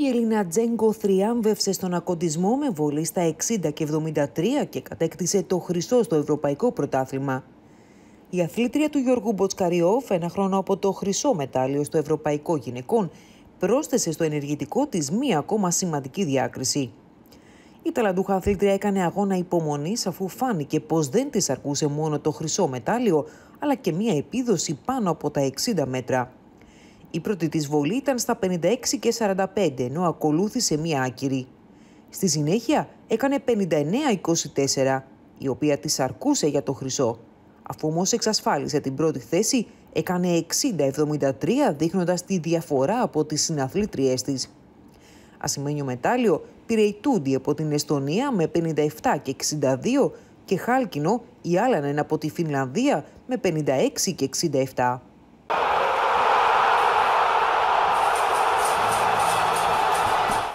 Η Έλληνα Τζέγκο θριάμβευσε στον ακοντισμό με βολή στα 60 και 73 και κατέκτησε το χρυσό στο Ευρωπαϊκό Πρωτάθλημα. Η αθλήτρια του Γιώργου Μποτσκαριόφ, ένα χρόνο από το χρυσό μετάλλιο στο Ευρωπαϊκό Γυναικών, πρόσθεσε στο ενεργητικό της μία ακόμα σημαντική διάκριση. Η ταλαντούχα αθλήτρια έκανε αγώνα υπομονής αφού φάνηκε πως δεν της αρκούσε μόνο το χρυσό μετάλλιο, αλλά και μία επίδοση πάνω από τα 60 μέτρα. Η πρώτη της βολή ήταν στα 56 και 45, ενώ ακολούθησε μία άκυρη. Στη συνέχεια έκανε 59-24, η οποία της αρκούσε για το χρυσό. Αφού όμως εξασφάλισε την πρώτη θέση, έκανε 60-73 δείχνοντας τη διαφορά από τις συναθλήτριές της. Ασημένιο μετάλλιο πήρε η Τούντι από την Εστονία με 57 και 62 και χάλκινο η Άλανεν από τη Φινλανδία με 56 και 67.